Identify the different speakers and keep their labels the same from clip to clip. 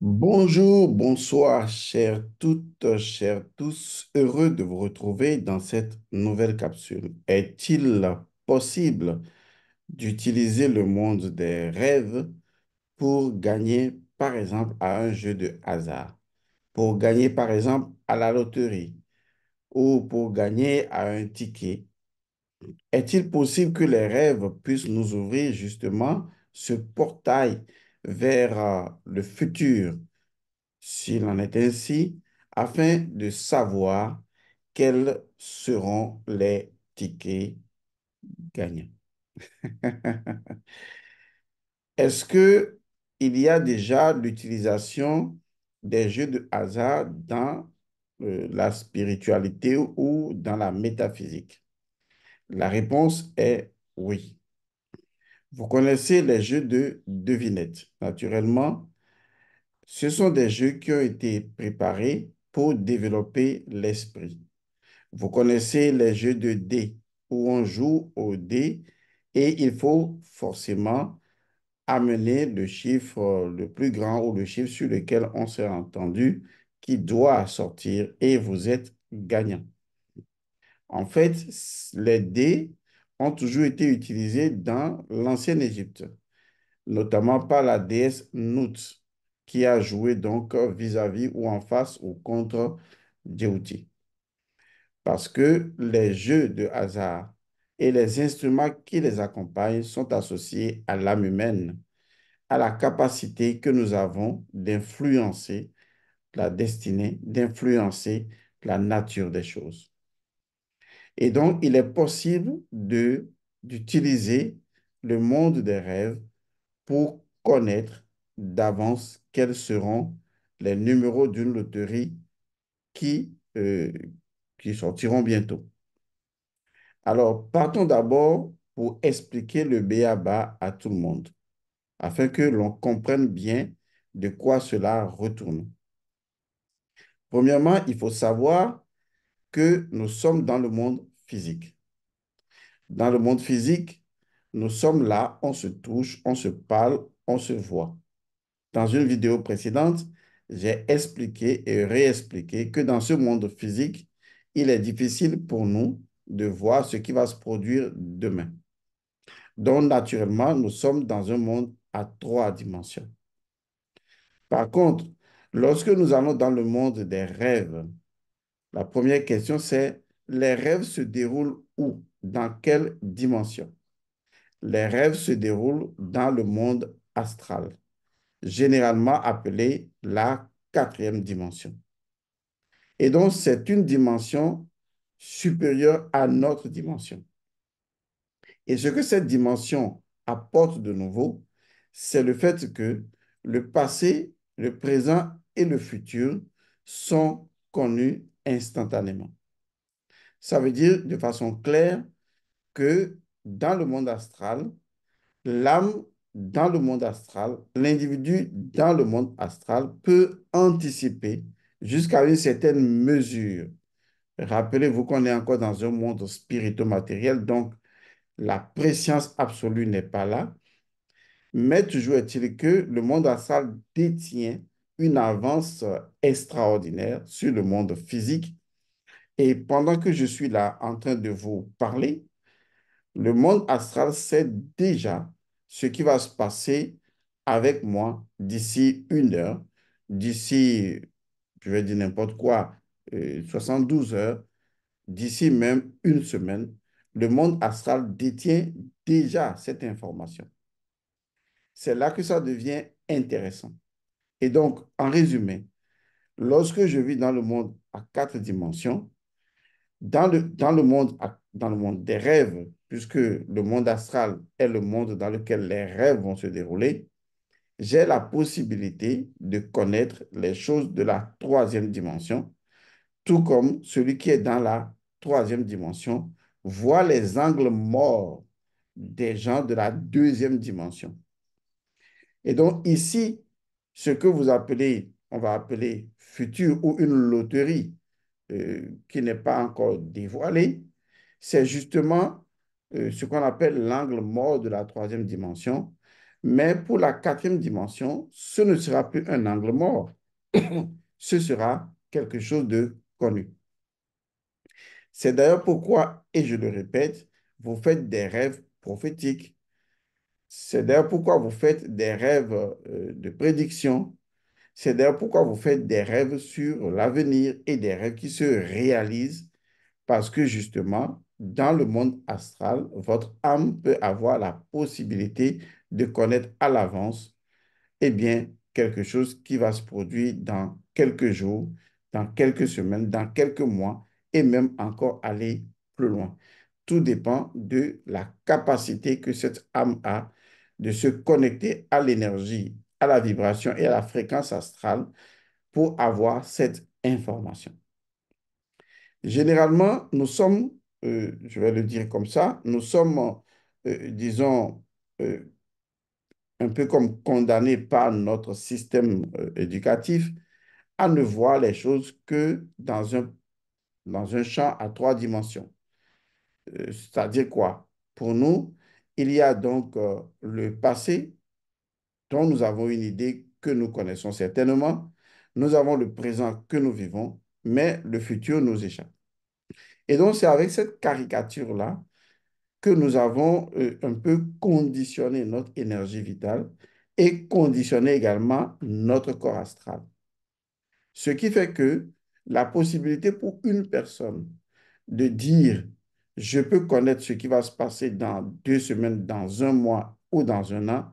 Speaker 1: Bonjour, bonsoir, chères toutes, chers tous. Heureux de vous retrouver dans cette nouvelle capsule. Est-il possible d'utiliser le monde des rêves pour gagner, par exemple, à un jeu de hasard, pour gagner, par exemple, à la loterie ou pour gagner à un ticket? Est-il possible que les rêves puissent nous ouvrir justement ce portail vers le futur, s'il en est ainsi, afin de savoir quels seront les tickets gagnants. Est-ce qu'il y a déjà l'utilisation des jeux de hasard dans euh, la spiritualité ou dans la métaphysique? La réponse est oui. Vous connaissez les jeux de devinettes. Naturellement, ce sont des jeux qui ont été préparés pour développer l'esprit. Vous connaissez les jeux de dés où on joue au dés et il faut forcément amener le chiffre le plus grand ou le chiffre sur lequel on s'est entendu qui doit sortir et vous êtes gagnant. En fait, les dés ont toujours été utilisés dans l'ancienne Égypte, notamment par la déesse Nout, qui a joué donc vis-à-vis ou en face ou contre Djéouti. Parce que les jeux de hasard et les instruments qui les accompagnent sont associés à l'âme humaine, à la capacité que nous avons d'influencer la destinée, d'influencer la nature des choses. Et donc, il est possible de, d'utiliser le monde des rêves pour connaître d'avance quels seront les numéros d'une loterie qui, euh, qui sortiront bientôt. Alors, partons d'abord pour expliquer le BABA à tout le monde, afin que l'on comprenne bien de quoi cela retourne. Premièrement, il faut savoir que nous sommes dans le monde physique. Dans le monde physique, nous sommes là, on se touche, on se parle, on se voit. Dans une vidéo précédente, j'ai expliqué et réexpliqué que dans ce monde physique, il est difficile pour nous de voir ce qui va se produire demain. Donc, naturellement, nous sommes dans un monde à trois dimensions. Par contre, lorsque nous allons dans le monde des rêves, la première question, c'est les rêves se déroulent où Dans quelle dimension Les rêves se déroulent dans le monde astral, généralement appelé la quatrième dimension. Et donc, c'est une dimension supérieure à notre dimension. Et ce que cette dimension apporte de nouveau, c'est le fait que le passé, le présent et le futur sont connus instantanément. Ça veut dire de façon claire que dans le monde astral, l'âme dans le monde astral, l'individu dans le monde astral peut anticiper jusqu'à une certaine mesure. Rappelez-vous qu'on est encore dans un monde spirito-matériel, donc la préscience absolue n'est pas là. Mais toujours est-il que le monde astral détient une avance extraordinaire sur le monde physique et pendant que je suis là en train de vous parler, le monde astral sait déjà ce qui va se passer avec moi d'ici une heure, d'ici, je vais dire n'importe quoi, 72 euh, heures, d'ici même une semaine. Le monde astral détient déjà cette information. C'est là que ça devient intéressant. Et donc, en résumé, lorsque je vis dans le monde à quatre dimensions, dans le, monde, dans le monde des rêves, puisque le monde astral est le monde dans lequel les rêves vont se dérouler, j'ai la possibilité de connaître les choses de la troisième dimension, tout comme celui qui est dans la troisième dimension voit les angles morts des gens de la deuxième dimension. Et donc ici, ce que vous appelez, on va appeler futur ou une loterie, euh, qui n'est pas encore dévoilé, c'est justement euh, ce qu'on appelle l'angle mort de la troisième dimension. Mais pour la quatrième dimension, ce ne sera plus un angle mort, ce sera quelque chose de connu. C'est d'ailleurs pourquoi, et je le répète, vous faites des rêves prophétiques. C'est d'ailleurs pourquoi vous faites des rêves euh, de prédiction, c'est d'ailleurs pourquoi vous faites des rêves sur l'avenir et des rêves qui se réalisent parce que justement, dans le monde astral, votre âme peut avoir la possibilité de connaître à l'avance, eh bien, quelque chose qui va se produire dans quelques jours, dans quelques semaines, dans quelques mois et même encore aller plus loin. Tout dépend de la capacité que cette âme a de se connecter à l'énergie à la vibration et à la fréquence astrale pour avoir cette information. Généralement, nous sommes, euh, je vais le dire comme ça, nous sommes, euh, disons, euh, un peu comme condamnés par notre système éducatif à ne voir les choses que dans un, dans un champ à trois dimensions. C'est-à-dire quoi Pour nous, il y a donc le passé, dont nous avons une idée que nous connaissons certainement, nous avons le présent que nous vivons, mais le futur nous échappe. Et donc, c'est avec cette caricature-là que nous avons euh, un peu conditionné notre énergie vitale et conditionné également notre corps astral. Ce qui fait que la possibilité pour une personne de dire, je peux connaître ce qui va se passer dans deux semaines, dans un mois ou dans un an,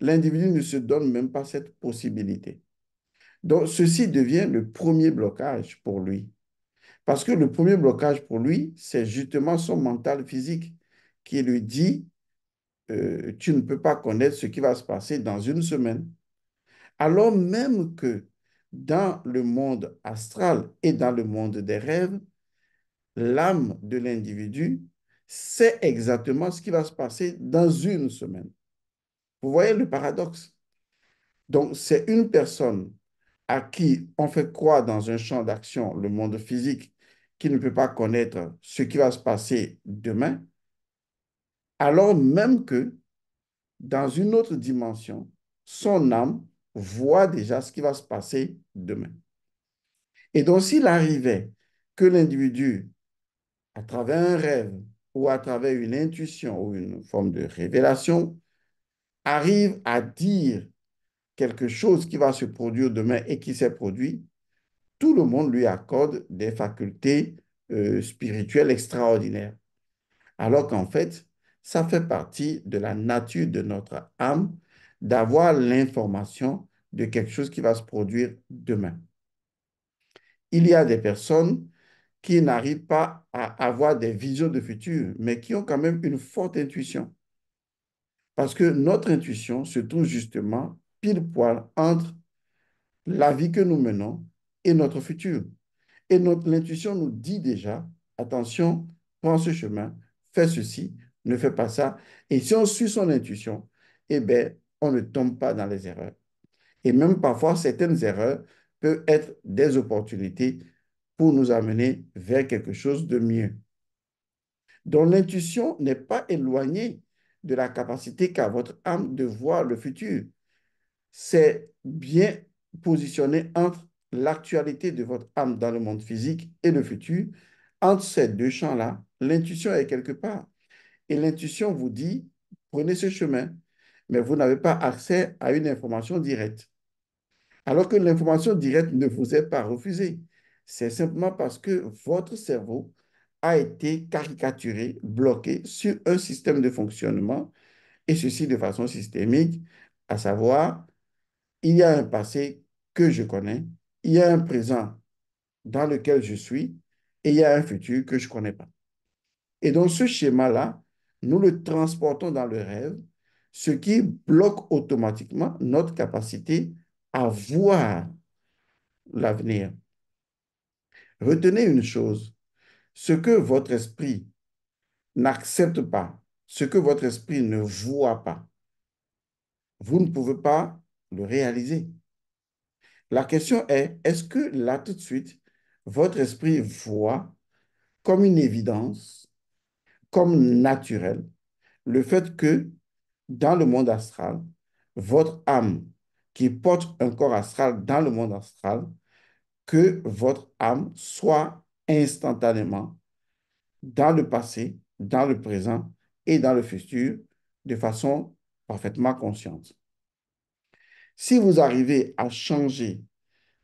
Speaker 1: L'individu ne se donne même pas cette possibilité. Donc, ceci devient le premier blocage pour lui. Parce que le premier blocage pour lui, c'est justement son mental physique qui lui dit, euh, tu ne peux pas connaître ce qui va se passer dans une semaine. Alors même que dans le monde astral et dans le monde des rêves, l'âme de l'individu sait exactement ce qui va se passer dans une semaine. Vous voyez le paradoxe. Donc, c'est une personne à qui on fait croire dans un champ d'action le monde physique qui ne peut pas connaître ce qui va se passer demain, alors même que dans une autre dimension, son âme voit déjà ce qui va se passer demain. Et donc, s'il arrivait que l'individu, à travers un rêve ou à travers une intuition ou une forme de révélation, arrive à dire quelque chose qui va se produire demain et qui s'est produit, tout le monde lui accorde des facultés euh, spirituelles extraordinaires. Alors qu'en fait, ça fait partie de la nature de notre âme d'avoir l'information de quelque chose qui va se produire demain. Il y a des personnes qui n'arrivent pas à avoir des visions de futur, mais qui ont quand même une forte intuition. Parce que notre intuition se trouve justement pile poil entre la vie que nous menons et notre futur. Et notre intuition nous dit déjà, attention, prends ce chemin, fais ceci, ne fais pas ça. Et si on suit son intuition, eh bien, on ne tombe pas dans les erreurs. Et même parfois, certaines erreurs peuvent être des opportunités pour nous amener vers quelque chose de mieux. Donc, l'intuition n'est pas éloignée de la capacité qu'a votre âme de voir le futur. C'est bien positionné entre l'actualité de votre âme dans le monde physique et le futur. Entre ces deux champs-là, l'intuition est quelque part. Et l'intuition vous dit, prenez ce chemin, mais vous n'avez pas accès à une information directe. Alors que l'information directe ne vous est pas refusée. C'est simplement parce que votre cerveau a été caricaturé, bloqué sur un système de fonctionnement, et ceci de façon systémique, à savoir, il y a un passé que je connais, il y a un présent dans lequel je suis, et il y a un futur que je ne connais pas. Et donc ce schéma-là, nous le transportons dans le rêve, ce qui bloque automatiquement notre capacité à voir l'avenir. Retenez une chose, ce que votre esprit n'accepte pas, ce que votre esprit ne voit pas, vous ne pouvez pas le réaliser. La question est, est-ce que là tout de suite, votre esprit voit comme une évidence, comme naturel, le fait que dans le monde astral, votre âme qui porte un corps astral dans le monde astral, que votre âme soit instantanément dans le passé, dans le présent et dans le futur de façon parfaitement consciente. Si vous arrivez à changer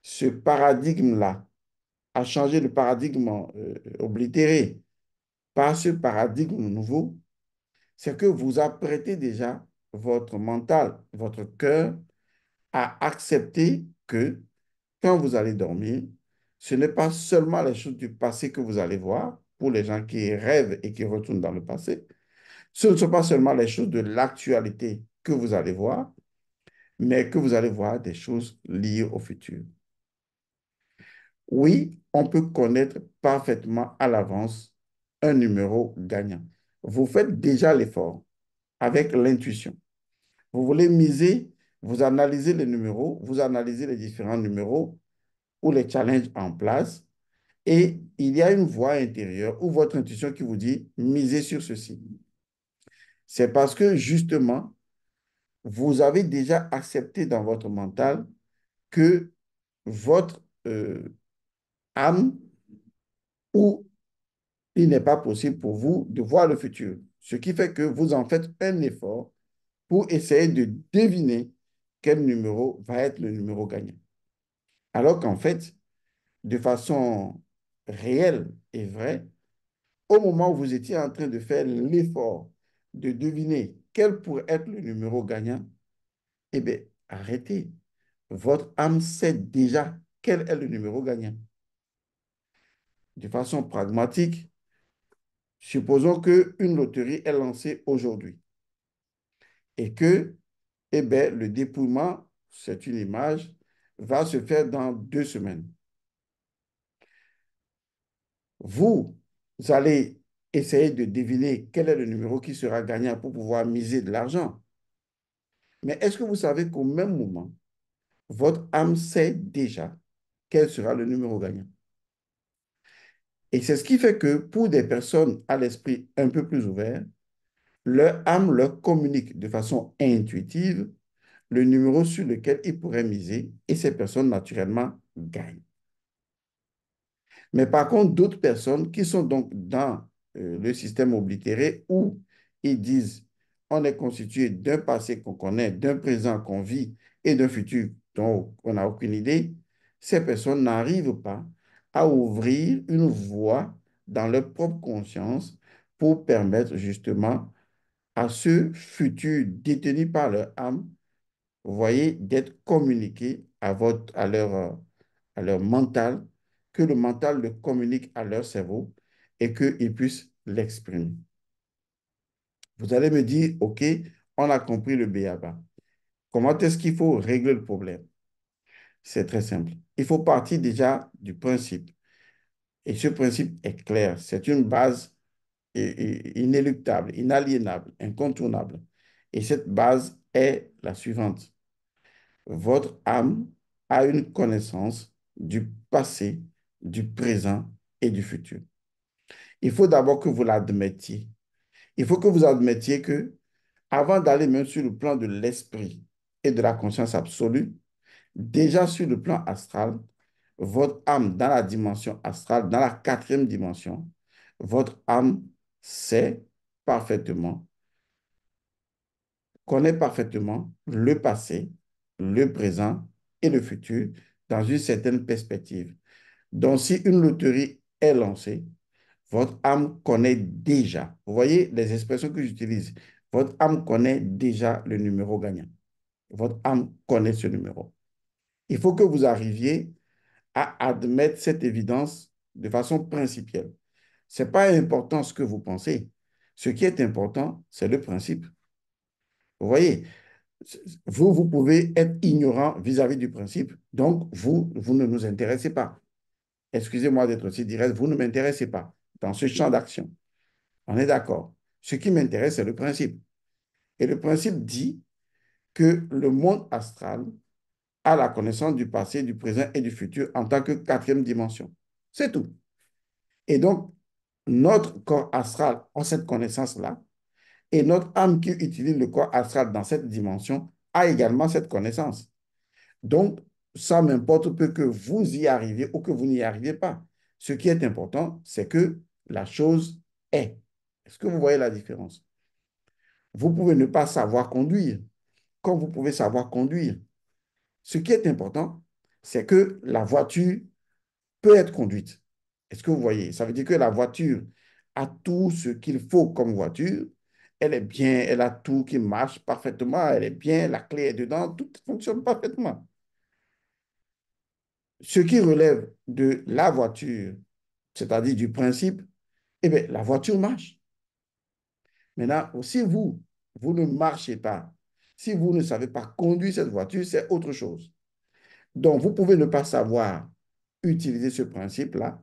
Speaker 1: ce paradigme-là, à changer le paradigme euh, oblitéré par ce paradigme nouveau, c'est que vous apprêtez déjà votre mental, votre cœur à accepter que quand vous allez dormir, ce n'est pas seulement les choses du passé que vous allez voir, pour les gens qui rêvent et qui retournent dans le passé, ce ne sont pas seulement les choses de l'actualité que vous allez voir, mais que vous allez voir des choses liées au futur. Oui, on peut connaître parfaitement à l'avance un numéro gagnant. Vous faites déjà l'effort avec l'intuition. Vous voulez miser, vous analysez les numéros, vous analysez les différents numéros, ou les challenges en place. Et il y a une voix intérieure ou votre intuition qui vous dit, misez sur ceci. C'est parce que justement, vous avez déjà accepté dans votre mental que votre euh, âme ou il n'est pas possible pour vous de voir le futur. Ce qui fait que vous en faites un effort pour essayer de deviner quel numéro va être le numéro gagnant. Alors qu'en fait, de façon réelle et vraie, au moment où vous étiez en train de faire l'effort de deviner quel pourrait être le numéro gagnant, eh bien, arrêtez. Votre âme sait déjà quel est le numéro gagnant. De façon pragmatique, supposons qu'une loterie est lancée aujourd'hui et que eh bien, le dépouillement, c'est une image, va se faire dans deux semaines. Vous allez essayer de deviner quel est le numéro qui sera gagnant pour pouvoir miser de l'argent. Mais est-ce que vous savez qu'au même moment, votre âme sait déjà quel sera le numéro gagnant? Et c'est ce qui fait que pour des personnes à l'esprit un peu plus ouvert, leur âme leur communique de façon intuitive le numéro sur lequel ils pourraient miser et ces personnes, naturellement, gagnent. Mais par contre, d'autres personnes qui sont donc dans euh, le système oblitéré où ils disent on est constitué d'un passé qu'on connaît, d'un présent qu'on vit et d'un futur dont on n'a aucune idée, ces personnes n'arrivent pas à ouvrir une voie dans leur propre conscience pour permettre justement à ce futur détenu par leur âme vous voyez, d'être communiqué à, votre, à, leur, à leur mental, que le mental le communique à leur cerveau et qu'ils puissent l'exprimer. Vous allez me dire, OK, on a compris le BABA. Comment est-ce qu'il faut régler le problème? C'est très simple. Il faut partir déjà du principe. Et ce principe est clair. C'est une base inéluctable, inaliénable, incontournable. Et cette base est la suivante votre âme a une connaissance du passé, du présent et du futur. Il faut d'abord que vous l'admettiez. Il faut que vous admettiez que, avant d'aller même sur le plan de l'esprit et de la conscience absolue, déjà sur le plan astral, votre âme dans la dimension astrale, dans la quatrième dimension, votre âme sait parfaitement, connaît parfaitement le passé, le présent et le futur dans une certaine perspective. Donc, si une loterie est lancée, votre âme connaît déjà. Vous voyez les expressions que j'utilise. Votre âme connaît déjà le numéro gagnant. Votre âme connaît ce numéro. Il faut que vous arriviez à admettre cette évidence de façon principielle. Ce n'est pas important ce que vous pensez. Ce qui est important, c'est le principe. Vous voyez, vous, vous pouvez être ignorant vis-à-vis du principe, donc vous, vous ne nous intéressez pas. Excusez-moi d'être aussi direct, vous ne m'intéressez pas dans ce champ d'action. On est d'accord. Ce qui m'intéresse, c'est le principe. Et le principe dit que le monde astral a la connaissance du passé, du présent et du futur en tant que quatrième dimension. C'est tout. Et donc, notre corps astral a cette connaissance-là, et notre âme qui utilise le corps astral dans cette dimension a également cette connaissance. Donc, ça m'importe peu que vous y arriviez ou que vous n'y arriviez pas. Ce qui est important, c'est que la chose est. Est-ce que vous voyez la différence Vous pouvez ne pas savoir conduire, comme vous pouvez savoir conduire. Ce qui est important, c'est que la voiture peut être conduite. Est-ce que vous voyez Ça veut dire que la voiture a tout ce qu'il faut comme voiture, elle est bien, elle a tout qui marche parfaitement, elle est bien, la clé est dedans, tout fonctionne parfaitement. Ce qui relève de la voiture, c'est-à-dire du principe, eh bien, la voiture marche. Maintenant, si vous, vous ne marchez pas, si vous ne savez pas conduire cette voiture, c'est autre chose. Donc, vous pouvez ne pas savoir utiliser ce principe-là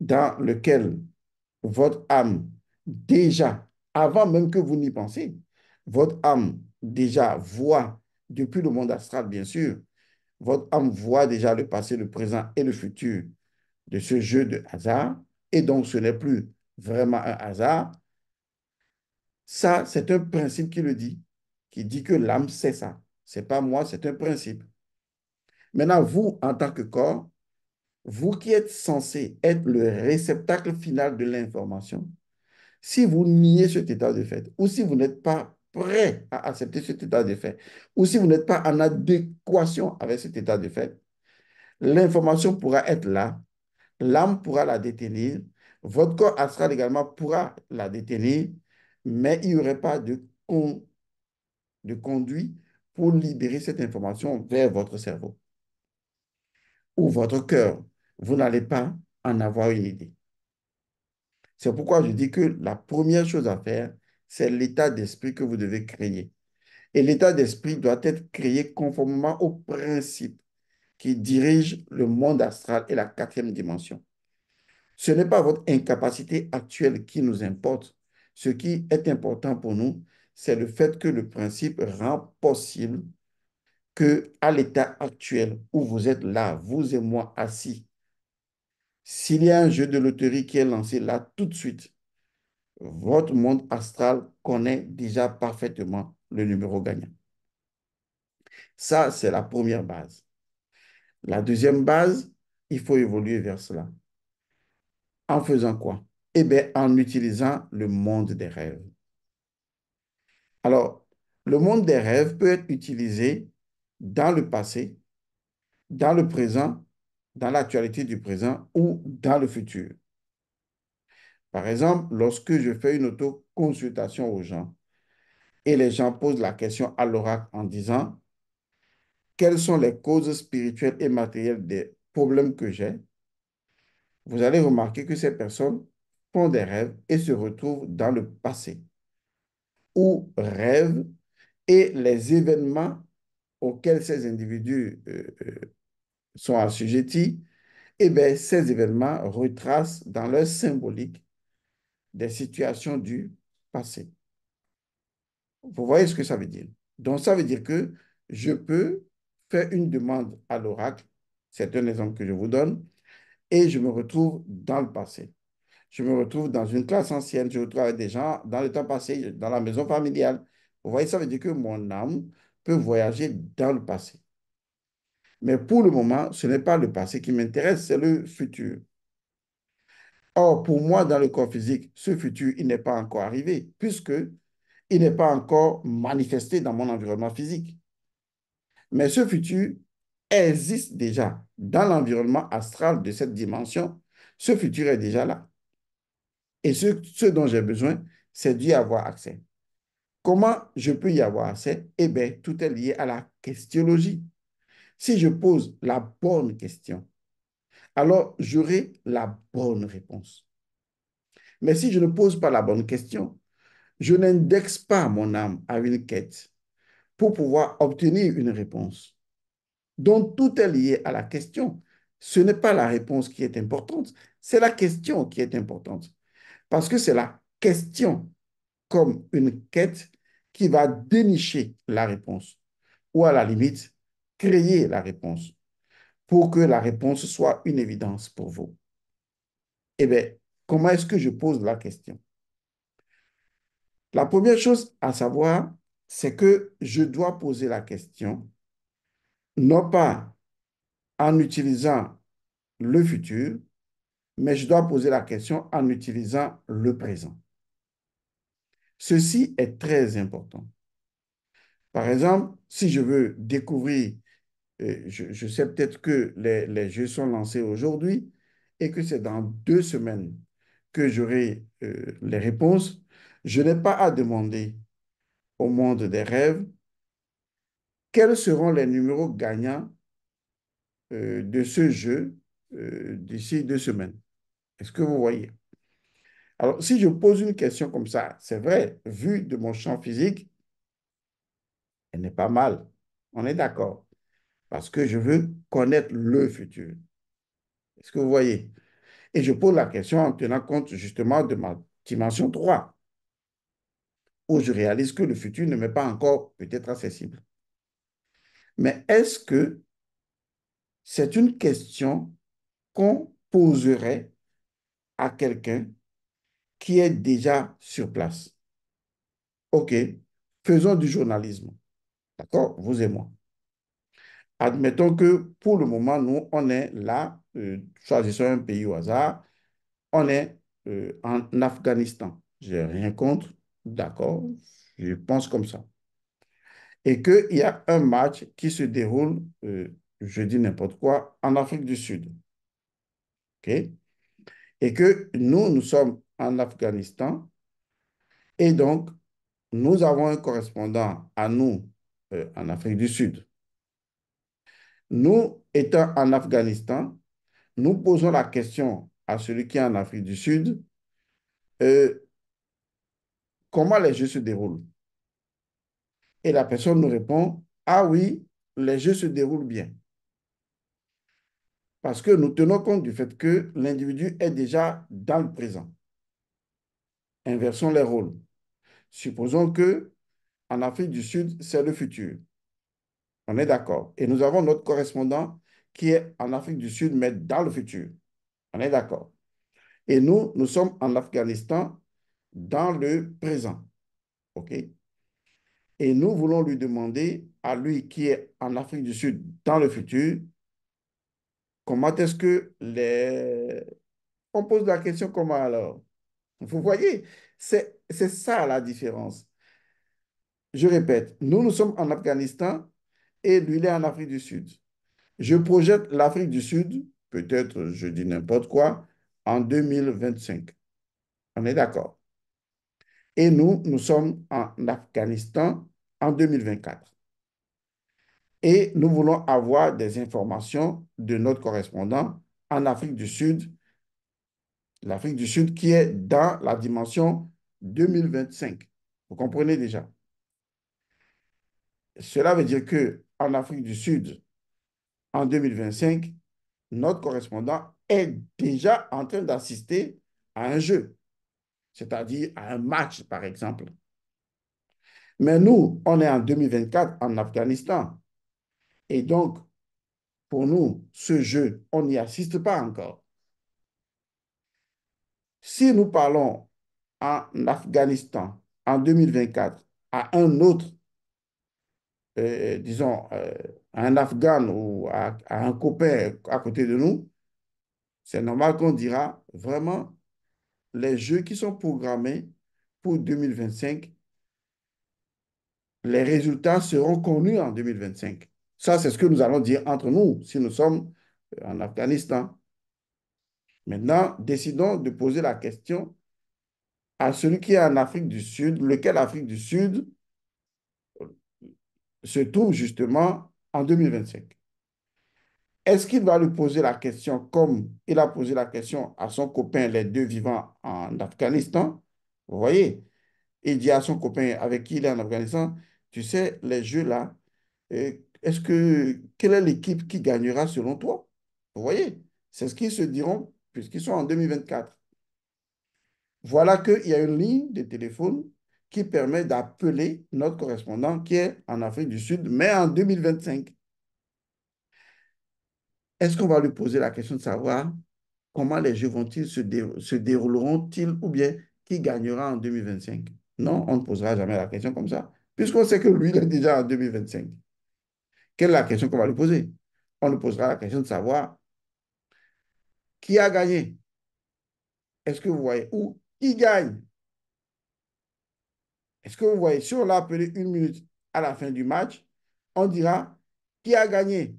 Speaker 1: dans lequel votre âme déjà avant même que vous n'y pensiez. Votre âme déjà voit, depuis le monde astral bien sûr, votre âme voit déjà le passé, le présent et le futur de ce jeu de hasard, et donc ce n'est plus vraiment un hasard. Ça, c'est un principe qui le dit, qui dit que l'âme, sait ça. C'est pas moi, c'est un principe. Maintenant, vous, en tant que corps, vous qui êtes censé être le réceptacle final de l'information, si vous niez cet état de fait, ou si vous n'êtes pas prêt à accepter cet état de fait, ou si vous n'êtes pas en adéquation avec cet état de fait, l'information pourra être là, l'âme pourra la détenir, votre corps astral également pourra la détenir, mais il n'y aurait pas de, conduit pour libérer cette information vers votre cerveau ou votre cœur. Vous n'allez pas en avoir une idée. C'est pourquoi je dis que la première chose à faire, c'est l'état d'esprit que vous devez créer. Et l'état d'esprit doit être créé conformément au principe qui dirige le monde astral et la quatrième dimension. Ce n'est pas votre incapacité actuelle qui nous importe. Ce qui est important pour nous, c'est le fait que le principe rend possible que à l'état actuel où vous êtes là, vous et moi assis, s'il y a un jeu de loterie qui est lancé là tout de suite, votre monde astral connaît déjà parfaitement le numéro gagnant. Ça, c'est la première base. La deuxième base, il faut évoluer vers cela. En faisant quoi Eh bien, en utilisant le monde des rêves. Alors, le monde des rêves peut être utilisé dans le passé, dans le présent dans l'actualité du présent ou dans le futur. Par exemple, lorsque je fais une auto-consultation aux gens et les gens posent la question à l'oracle en disant quelles sont les causes spirituelles et matérielles des problèmes que j'ai, vous allez remarquer que ces personnes font des rêves et se retrouvent dans le passé ou rêvent et les événements auxquels ces individus euh, euh, sont assujettis, et eh bien, ces événements retracent dans leur symbolique des situations du passé. Vous voyez ce que ça veut dire. Donc, ça veut dire que je peux faire une demande à l'oracle, c'est un exemple que je vous donne, et je me retrouve dans le passé. Je me retrouve dans une classe ancienne, je me retrouve avec des gens dans le temps passé, dans la maison familiale. Vous voyez, ça veut dire que mon âme peut voyager dans le passé. Mais pour le moment, ce n'est pas le passé qui m'intéresse, c'est le futur. Or, pour moi, dans le corps physique, ce futur, il n'est pas encore arrivé, puisque il n'est pas encore manifesté dans mon environnement physique. Mais ce futur existe déjà dans l'environnement astral de cette dimension. Ce futur est déjà là. Et ce, dont j'ai besoin, c'est d'y avoir accès. Comment je peux y avoir accès Eh bien, tout est lié à la questionologie. Si je pose la bonne question, alors j'aurai la bonne réponse. Mais si je ne pose pas la bonne question, je n'indexe pas mon âme à une quête pour pouvoir obtenir une réponse. Donc tout est lié à la question. Ce n'est pas la réponse qui est importante, c'est la question qui est importante. Parce que c'est la question comme une quête qui va dénicher la réponse. Ou à la limite, créer la réponse pour que la réponse soit une évidence pour vous. Eh bien, comment est-ce que je pose la question La première chose à savoir, c'est que je dois poser la question, non pas en utilisant le futur, mais je dois poser la question en utilisant le présent. Ceci est très important. Par exemple, si je veux découvrir je, sais peut-être que les, jeux sont lancés aujourd'hui et que c'est dans deux semaines que j'aurai euh, les réponses. Je n'ai pas à demander au monde des rêves quels seront les numéros gagnants euh, de ce jeu euh, d'ici deux semaines. Est-ce que vous voyez? Alors, si je pose une question comme ça, c'est vrai, vu de mon champ physique, elle n'est pas mal. On est d'accord parce que je veux connaître le futur. Est-ce que vous voyez Et je pose la question en tenant compte justement de ma dimension 3, où je réalise que le futur ne m'est pas encore peut-être accessible. Mais est-ce que c'est une question qu'on poserait à quelqu'un qui est déjà sur place OK, faisons du journalisme. D'accord Vous et moi. Admettons que pour le moment, nous, on est là, euh, choisissons un pays au hasard, on est euh, en Afghanistan. n'ai rien contre, d'accord, je pense comme ça. Et qu'il y a un match qui se déroule, euh, je dis n'importe quoi, en Afrique du Sud. OK? Et que nous, nous sommes en Afghanistan. Et donc, nous avons un correspondant à nous en Afrique du Sud. Nous, étant en Afghanistan, nous posons la question à celui qui est en Afrique du Sud, euh, comment les jeux se déroulent Et la personne nous répond, ah oui, les jeux se déroulent bien. Parce que nous tenons compte du fait que l'individu est déjà dans le présent. Inversons les rôles. Supposons que en Afrique du Sud, c'est le futur. On est d'accord. Et nous avons notre correspondant qui est en Afrique du Sud, mais dans le futur. On est d'accord. Et nous, nous sommes en Afghanistan dans le présent. OK Et nous voulons lui demander, à lui qui est en Afrique du Sud dans le futur, comment est-ce que les... On pose la question comment alors Vous voyez, c'est ça la différence. Je répète, nous, nous sommes en Afghanistan et lui, il est en Afrique du Sud. Je projette l'Afrique du Sud, peut-être je dis n'importe quoi, en 2025. On est d'accord. Et nous, nous sommes en Afghanistan en 2024. Et nous voulons avoir des informations de notre correspondant en Afrique du Sud, l'Afrique du Sud qui est dans la dimension 2025. Vous comprenez déjà. Cela veut dire que en Afrique du Sud en 2025, notre correspondant est déjà en train d'assister à un jeu, c'est-à-dire à un match, par exemple. Mais nous, on est en 2024 en Afghanistan. Et donc, pour nous, ce jeu, on n'y assiste pas encore. Si nous parlons en Afghanistan en 2024 à un autre euh, disons, euh, un Afghan ou à, un copain à côté de nous, c'est normal qu'on dira vraiment les jeux qui sont programmés pour 2025, les résultats seront connus en 2025. Ça, c'est ce que nous allons dire entre nous si nous sommes en Afghanistan. Maintenant, décidons de poser la question à celui qui est en Afrique du Sud, lequel Afrique du Sud se trouve justement en 2025. Est-ce qu'il va lui poser la question comme il a posé la question à son copain, les deux vivants en Afghanistan Vous voyez, il dit à son copain avec qui il est en Afghanistan, tu sais, les jeux-là, euh, est-ce que, quelle est l'équipe qui gagnera selon toi Vous voyez, c'est ce qu'ils se diront puisqu'ils sont en 2024. Voilà qu'il y a une ligne de téléphone qui permet d'appeler notre correspondant qui est en Afrique du Sud, mais en 2025. Est-ce qu'on va lui poser la question de savoir comment les jeux vont-ils se, dérouleront-ils ou bien qui gagnera en 2025 Non, on ne posera jamais la question comme ça, puisqu'on sait que lui, il est déjà en 2025. Quelle est la question qu'on va lui poser On lui posera la question de savoir qui a gagné. Est-ce que vous voyez où il gagne est-ce que vous voyez, si on l'a appelé une minute à la fin du match, on dira qui a gagné.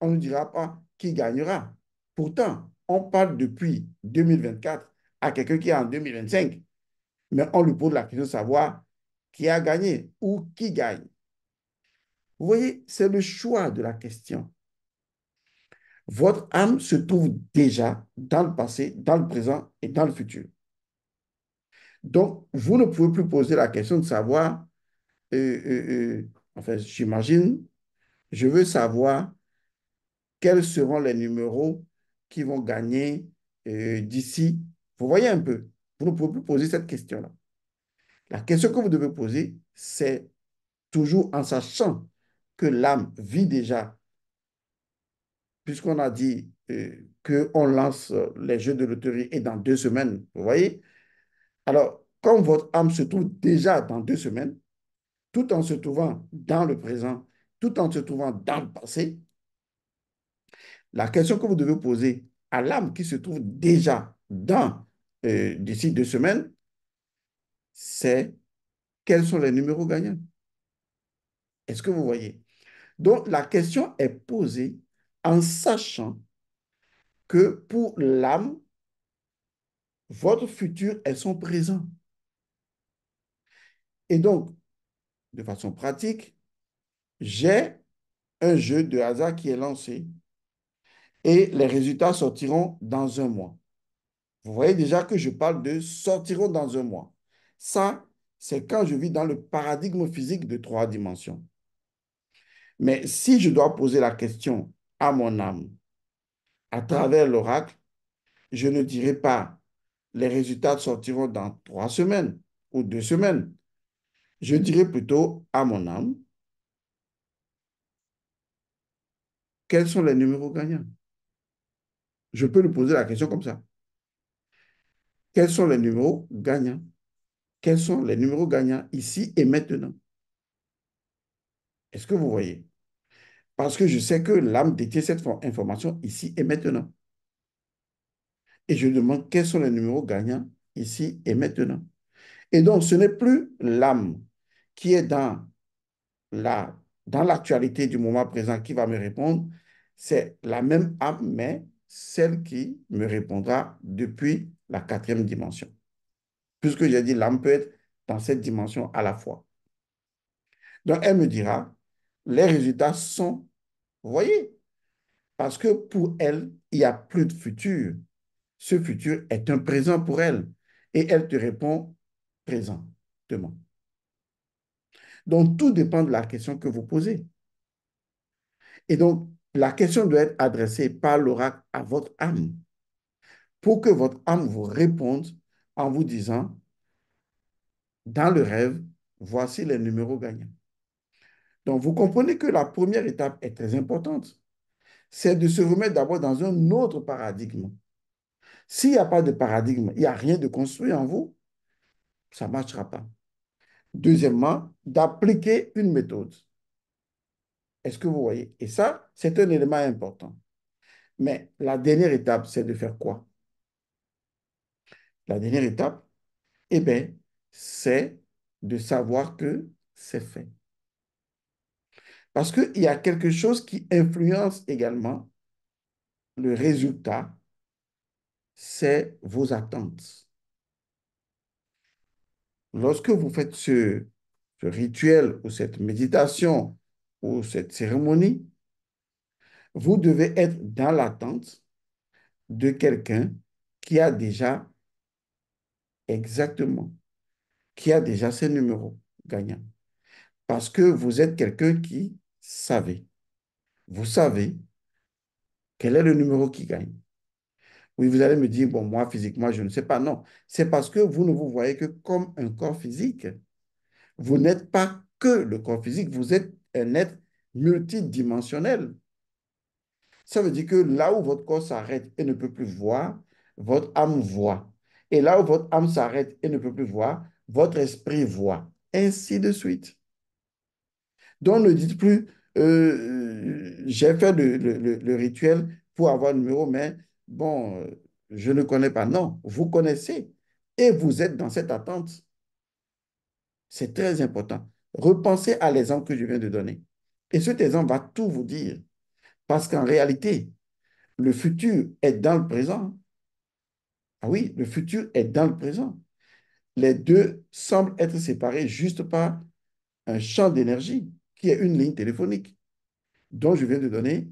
Speaker 1: On ne dira pas qui gagnera. Pourtant, on parle depuis 2024 à quelqu'un qui est en 2025, mais on lui pose la question de savoir qui a gagné ou qui gagne. Vous voyez, c'est le choix de la question. Votre âme se trouve déjà dans le passé, dans le présent et dans le futur. Donc, vous ne pouvez plus poser la question de savoir, euh, euh, euh, enfin, j'imagine, je veux savoir quels seront les numéros qui vont gagner d'ici. Vous voyez un peu, vous ne pouvez plus poser cette question-là. La question que vous devez poser, c'est toujours en sachant que l'âme vit déjà, puisqu'on a dit qu'on lance les jeux de loterie et dans deux semaines, vous voyez, alors, comme votre âme se trouve déjà dans deux semaines, tout en se trouvant dans le présent, tout en se trouvant dans le passé, la question que vous devez poser à l'âme qui se trouve déjà dans euh, d'ici deux semaines, c'est quels sont les numéros gagnants Est-ce que vous voyez Donc, la question est posée en sachant que pour l'âme, votre futur elles son présent. Et donc, de façon pratique, j'ai un jeu de hasard qui est lancé et les résultats sortiront dans un mois. Vous voyez déjà que je parle de sortiront dans un mois. Ça, c'est quand je vis dans le paradigme physique de trois dimensions. Mais si je dois poser la question à mon âme à travers l'oracle, je ne dirai pas les résultats sortiront dans trois semaines ou deux semaines. Je dirais plutôt à mon âme, quels sont les numéros gagnants Je peux lui poser la question comme ça. Quels sont les numéros gagnants Quels sont les numéros gagnants ici et maintenant Est-ce que vous voyez Parce que je sais que l'âme détient cette information ici et maintenant et je demande quels sont les numéros gagnants ici et maintenant. Et donc, ce n'est plus l'âme qui est dans la dans l'actualité du moment présent qui va me répondre, c'est la même âme, mais celle qui me répondra depuis la quatrième dimension. Puisque j'ai dit, l'âme peut être dans cette dimension à la fois. Donc, elle me dira, les résultats sont, vous voyez, parce que pour elle, il n'y a plus de futur, ce futur est un présent pour elle. Et elle te répond présentement. Donc, tout dépend de la question que vous posez. Et donc, la question doit être adressée par l'oracle à votre âme pour que votre âme vous réponde en vous disant, dans le rêve, voici les numéros gagnants. Donc, vous comprenez que la première étape est très importante. C'est de se remettre d'abord dans un autre paradigme s'il n'y a pas de paradigme, il n'y a rien de construit en vous, ça ne marchera pas. Deuxièmement, d'appliquer une méthode. Est-ce que vous voyez Et ça, c'est un élément important. Mais la dernière étape, c'est de faire quoi La dernière étape, eh bien, c'est de savoir que c'est fait. Parce qu'il y a quelque chose qui influence également le résultat c'est vos attentes. Lorsque vous faites ce, rituel ou cette méditation ou cette cérémonie, vous devez être dans l'attente de quelqu'un qui a déjà exactement, qui a déjà ses numéros gagnants. Parce que vous êtes quelqu'un qui savez. Vous savez quel est le numéro qui gagne. Oui, vous allez me dire, bon, moi, physiquement, je ne sais pas. Non, c'est parce que vous ne vous voyez que comme un corps physique. Vous n'êtes pas que le corps physique, vous êtes un être multidimensionnel. Ça veut dire que là où votre corps s'arrête et ne peut plus voir, votre âme voit. Et là où votre âme s'arrête et ne peut plus voir, votre esprit voit. Ainsi de suite. Donc ne dites plus, euh, euh, j'ai fait le, le, rituel pour avoir le numéro, mais bon, euh, je ne connais pas. Non, vous connaissez et vous êtes dans cette attente. C'est très important. Repensez à l'exemple que je viens de donner. Et cet exemple va tout vous dire. Parce qu'en réalité, le futur est dans le présent. Ah oui, le futur est dans le présent. Les deux semblent être séparés juste par un champ d'énergie qui est une ligne téléphonique dont je viens de donner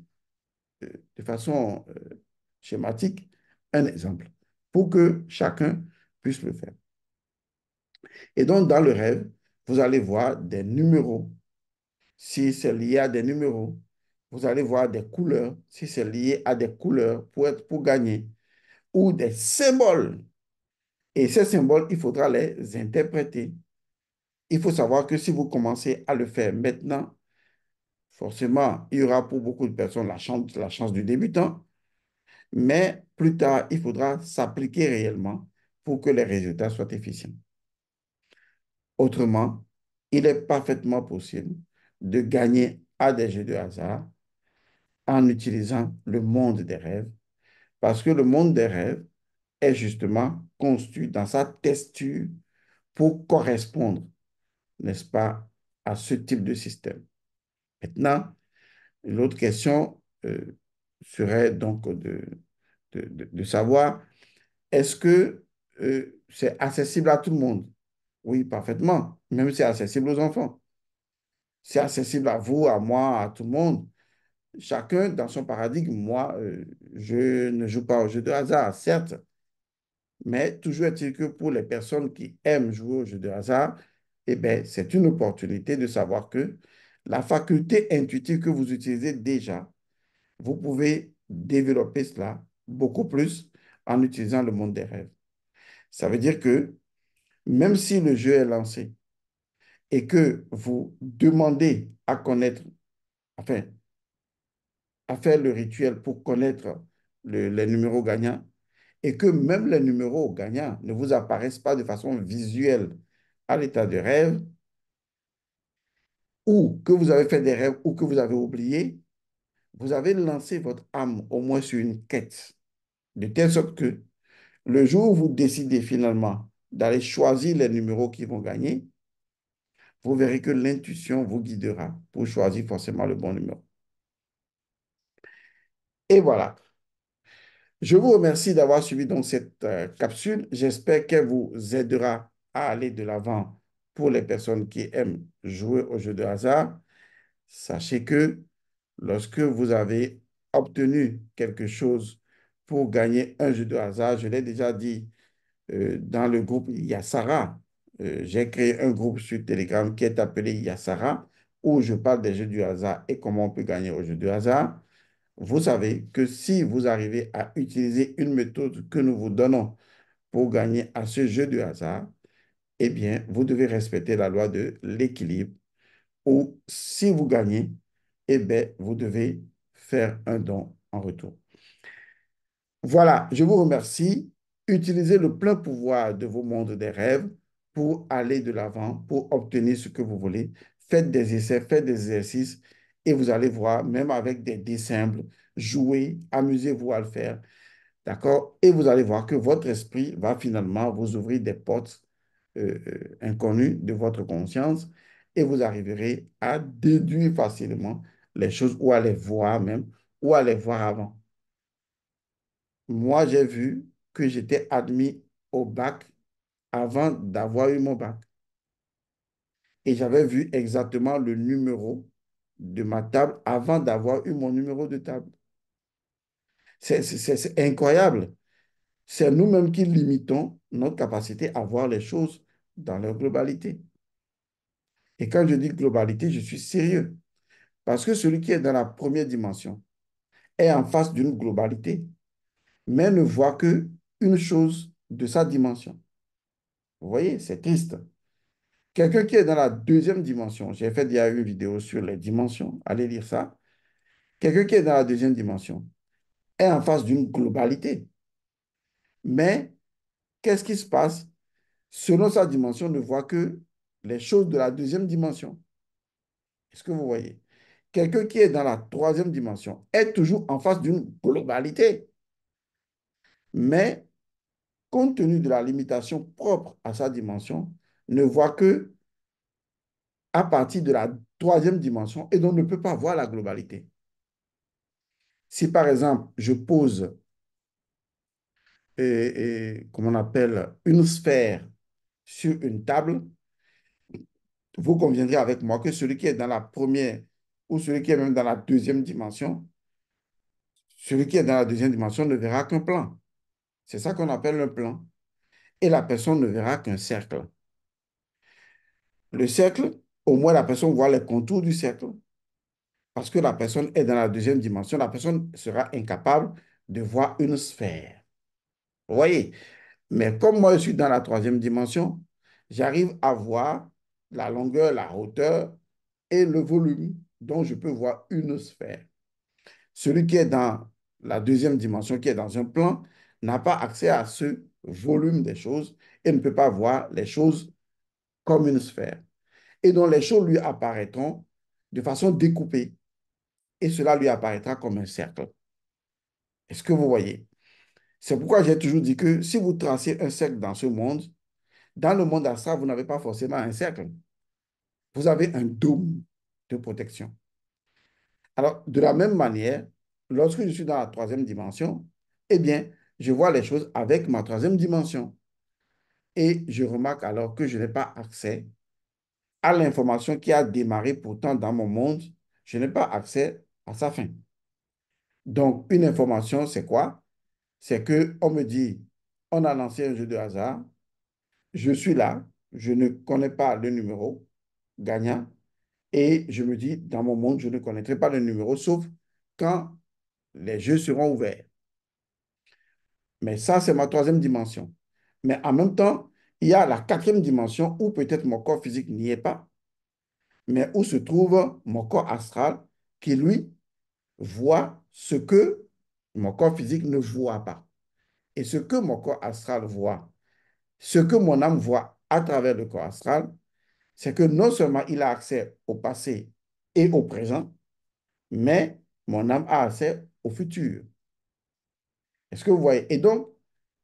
Speaker 1: euh, de façon euh, schématique un exemple pour que chacun puisse le faire. Et donc, dans le rêve, vous allez voir des numéros, si c'est lié à des numéros. Vous allez voir des couleurs, si c'est lié à des couleurs pour, être, pour gagner, ou des symboles. Et ces symboles, il faudra les interpréter. Il faut savoir que si vous commencez à le faire maintenant, forcément, il y aura pour beaucoup de personnes la chance, la chance du débutant, mais plus tard, il faudra s'appliquer réellement pour que les résultats soient efficients. Autrement, il est parfaitement possible de gagner à des jeux de hasard en utilisant le monde des rêves, parce que le monde des rêves est justement construit dans sa texture pour correspondre, n'est-ce pas, à ce type de système. Maintenant, l'autre question euh, serait donc de, savoir est-ce que euh, c'est accessible à tout le monde Oui, parfaitement. Même si c'est accessible aux enfants. C'est accessible à vous, à moi, à tout le monde. Chacun dans son paradigme. Moi, euh, je ne joue pas au jeu de hasard, certes. Mais toujours est-il que pour les personnes qui aiment jouer au jeu de hasard, eh bien, c'est une opportunité de savoir que la faculté intuitive que vous utilisez déjà vous pouvez développer cela beaucoup plus en utilisant le monde des rêves. Ça veut dire que même si le jeu est lancé et que vous demandez à connaître, enfin, à faire le rituel pour connaître les numéros gagnants, et que même les numéros gagnants ne vous apparaissent pas de façon visuelle à l'état de rêve, ou que vous avez fait des rêves ou que vous avez oublié, vous avez lancé votre âme au moins sur une quête, de telle sorte que le jour où vous décidez finalement d'aller choisir les numéros qui vont gagner, vous verrez que l'intuition vous guidera pour choisir forcément le bon numéro. Et voilà. Je vous remercie d'avoir suivi donc cette euh, capsule. J'espère qu'elle vous aidera à aller de l'avant pour les personnes qui aiment jouer au jeu de hasard. Sachez que lorsque vous avez obtenu quelque chose pour gagner un jeu de hasard, je l'ai déjà dit, euh, dans le groupe Yassara, euh, j'ai créé un groupe sur Telegram qui est appelé Yassara, où je parle des jeux du hasard et comment on peut gagner au jeu de hasard. Vous savez que si vous arrivez à utiliser une méthode que nous vous donnons pour gagner à ce jeu de hasard, eh bien, vous devez respecter la loi de l'équilibre, ou si vous gagnez, eh bien, vous devez faire un don en retour. Voilà, je vous remercie. Utilisez le plein pouvoir de vos mondes des rêves pour aller de l'avant, pour obtenir ce que vous voulez. Faites des essais, faites des exercices et vous allez voir, même avec des dés simples, jouez, amusez-vous à le faire. D'accord Et vous allez voir que votre esprit va finalement vous ouvrir des portes euh, euh, inconnues de votre conscience et vous arriverez à déduire facilement les choses ou à les voir même, ou à les voir avant. Moi, j'ai vu que j'étais admis au bac avant d'avoir eu mon bac. Et j'avais vu exactement le numéro de ma table avant d'avoir eu mon numéro de table. C'est incroyable. C'est nous-mêmes qui limitons notre capacité à voir les choses dans leur globalité. Et quand je dis globalité, je suis sérieux. Parce que celui qui est dans la première dimension est en face d'une globalité, mais ne voit que une chose de sa dimension. Vous voyez, c'est triste. Quelqu'un qui est dans la deuxième dimension, j'ai fait il y a une vidéo sur les dimensions, allez lire ça. Quelqu'un qui est dans la deuxième dimension est en face d'une globalité. Mais qu'est-ce qui se passe Selon sa dimension, ne voit que les choses de la deuxième dimension. Est-ce que vous voyez quelqu'un qui est dans la troisième dimension est toujours en face d'une globalité. Mais, compte tenu de la limitation propre à sa dimension, ne voit que à partir de la troisième dimension et donc ne peut pas voir la globalité. Si par exemple, je pose, et, on appelle, une sphère sur une table, vous conviendrez avec moi que celui qui est dans la première ou celui qui est même dans la deuxième dimension, celui qui est dans la deuxième dimension ne verra qu'un plan. C'est ça qu'on appelle un plan. Et la personne ne verra qu'un cercle. Le cercle, au moins la personne voit les contours du cercle. Parce que la personne est dans la deuxième dimension, la personne sera incapable de voir une sphère. Vous voyez Mais comme moi, je suis dans la troisième dimension, j'arrive à voir la longueur, la hauteur et le volume dont je peux voir une sphère. Celui qui est dans la deuxième dimension, qui est dans un plan, n'a pas accès à ce volume des choses et ne peut pas voir les choses comme une sphère. Et donc les choses lui apparaîtront de façon découpée et cela lui apparaîtra comme un cercle. Est-ce que vous voyez C'est pourquoi j'ai toujours dit que si vous tracez un cercle dans ce monde, dans le monde à ça, vous n'avez pas forcément un cercle. Vous avez un dôme protection. Alors, de la même manière, lorsque je suis dans la troisième dimension, eh bien, je vois les choses avec ma troisième dimension. Et je remarque alors que je n'ai pas accès à l'information qui a démarré pourtant dans mon monde. Je n'ai pas accès à sa fin. Donc, une information, c'est quoi? C'est que on me dit, on a lancé un jeu de hasard, je suis là, je ne connais pas le numéro gagnant, et je me dis, dans mon monde, je ne connaîtrai pas le numéro, sauf quand les jeux seront ouverts. Mais ça, c'est ma troisième dimension. Mais en même temps, il y a la quatrième dimension où peut-être mon corps physique n'y est pas, mais où se trouve mon corps astral qui, lui, voit ce que mon corps physique ne voit pas. Et ce que mon corps astral voit, ce que mon âme voit à travers le corps astral, c'est que non seulement il a accès au passé et au présent, mais mon âme a accès au futur. Est-ce que vous voyez Et donc,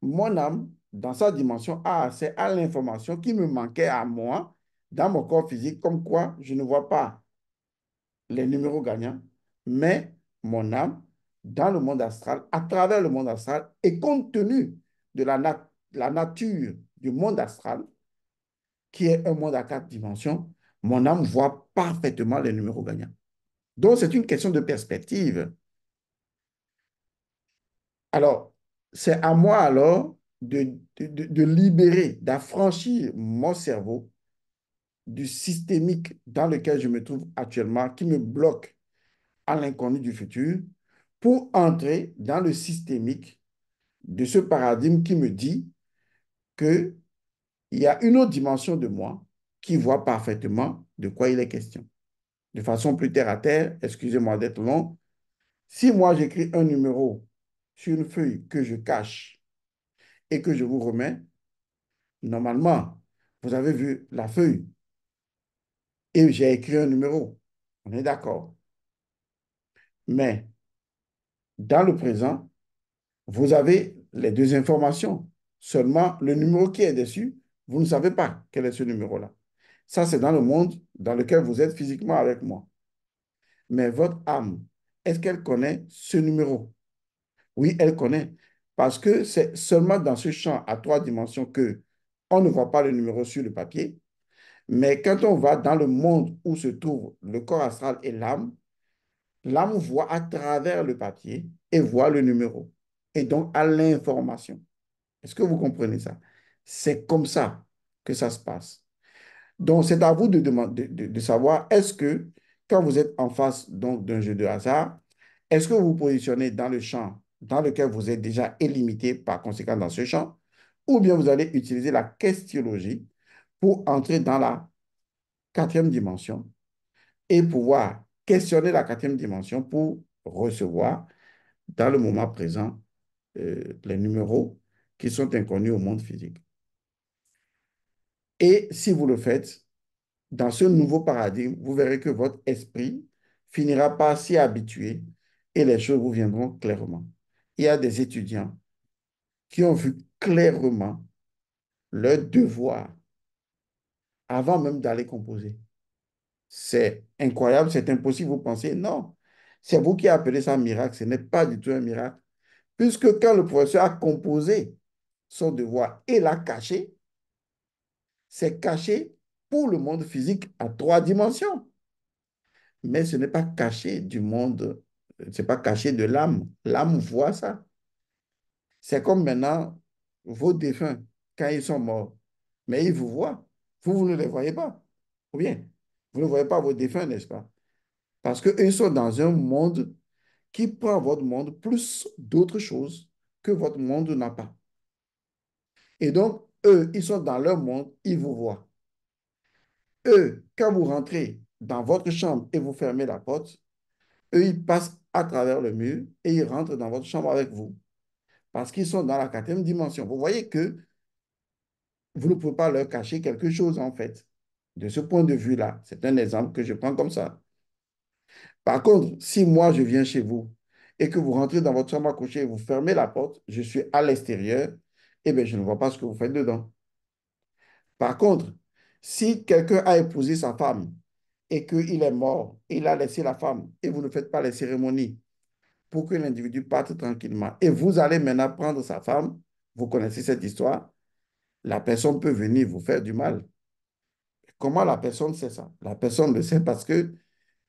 Speaker 1: mon âme, dans sa dimension, a accès à l'information qui me manquait à moi dans mon corps physique, comme quoi je ne vois pas les numéros gagnants, mais mon âme, dans le monde astral, à travers le monde astral, et compte tenu de la, la nature du monde astral, qui est un monde à quatre dimensions, mon âme voit parfaitement les numéros gagnants. Donc, c'est une question de perspective. Alors, c'est à moi alors de, de libérer, d'affranchir mon cerveau du systémique dans lequel je me trouve actuellement, qui me bloque à l'inconnu du futur, pour entrer dans le systémique de ce paradigme qui me dit que il y a une autre dimension de moi qui voit parfaitement de quoi il est question. De façon plus terre à terre, excusez-moi d'être long, si moi j'écris un numéro sur une feuille que je cache et que je vous remets, normalement, vous avez vu la feuille et j'ai écrit un numéro. On est d'accord. Mais dans le présent, vous avez les deux informations, seulement le numéro qui est dessus vous ne savez pas quel est ce numéro-là. Ça, c'est dans le monde dans lequel vous êtes physiquement avec moi. Mais votre âme, est-ce qu'elle connaît ce numéro Oui, elle connaît. Parce que c'est seulement dans ce champ à trois dimensions que on ne voit pas le numéro sur le papier. Mais quand on va dans le monde où se trouve le corps astral et l'âme, l'âme voit à travers le papier et voit le numéro. Et donc a l'information. Est-ce que vous comprenez ça c'est comme ça que ça se passe. Donc, c'est à vous de, demander, de, savoir, est-ce que quand vous êtes en face d'un jeu de hasard, est-ce que vous vous positionnez dans le champ dans lequel vous êtes déjà illimité par conséquent dans ce champ, ou bien vous allez utiliser la logique pour entrer dans la quatrième dimension et pouvoir questionner la quatrième dimension pour recevoir dans le moment présent euh, les numéros qui sont inconnus au monde physique. Et si vous le faites, dans ce nouveau paradigme, vous verrez que votre esprit finira par s'y habituer et les choses vous viendront clairement. Il y a des étudiants qui ont vu clairement leur devoir avant même d'aller composer. C'est incroyable, c'est impossible, vous pensez, non. C'est vous qui appelez ça un miracle, ce n'est pas du tout un miracle. Puisque quand le professeur a composé son devoir et l'a caché, c'est caché pour le monde physique en trois dimensions. Mais ce n'est pas caché du monde, ce n'est pas caché de l'âme. L'âme voit ça. C'est comme maintenant vos défunts, quand ils sont morts, mais ils vous voient. Vous, vous ne les voyez pas. Ou bien, vous ne voyez pas vos défunts, n'est-ce pas? Parce qu'ils sont dans un monde qui prend votre monde plus d'autres choses que votre monde n'a pas. Et donc, eux, ils sont dans leur monde, ils vous voient. Eux, quand vous rentrez dans votre chambre et vous fermez la porte, eux, ils passent à travers le mur et ils rentrent dans votre chambre avec vous. Parce qu'ils sont dans la quatrième dimension. Vous voyez que vous ne pouvez pas leur cacher quelque chose, en fait. De ce point de vue-là, c'est un exemple que je prends comme ça. Par contre, si moi, je viens chez vous et que vous rentrez dans votre chambre à coucher et vous fermez la porte, je suis à l'extérieur, eh bien, je ne vois pas ce que vous faites dedans. Par contre, si quelqu'un a épousé sa femme et qu'il est mort, il a laissé la femme et vous ne faites pas les cérémonies pour que l'individu parte tranquillement et vous allez maintenant prendre sa femme, vous connaissez cette histoire, la personne peut venir vous faire du mal. Comment la personne sait ça La personne le sait parce que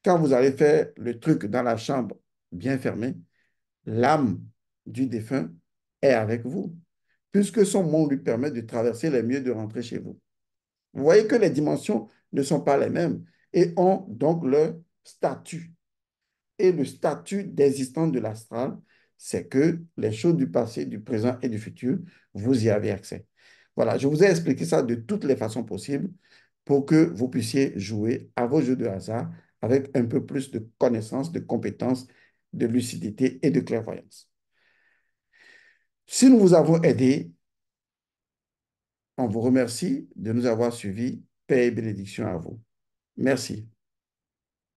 Speaker 1: quand vous allez faire le truc dans la chambre bien fermée, l'âme du défunt est avec vous puisque son monde lui permet de traverser les mieux de rentrer chez vous. Vous voyez que les dimensions ne sont pas les mêmes et ont donc leur statut. Et le statut d'existence de l'astral, c'est que les choses du passé, du présent et du futur, vous y avez accès. Voilà, je vous ai expliqué ça de toutes les façons possibles pour que vous puissiez jouer à vos jeux de hasard avec un peu plus de connaissances, de compétences, de lucidité et de clairvoyance. Si nous vous avons aidé, on vous remercie de nous avoir suivis. Paix et bénédiction à vous. Merci.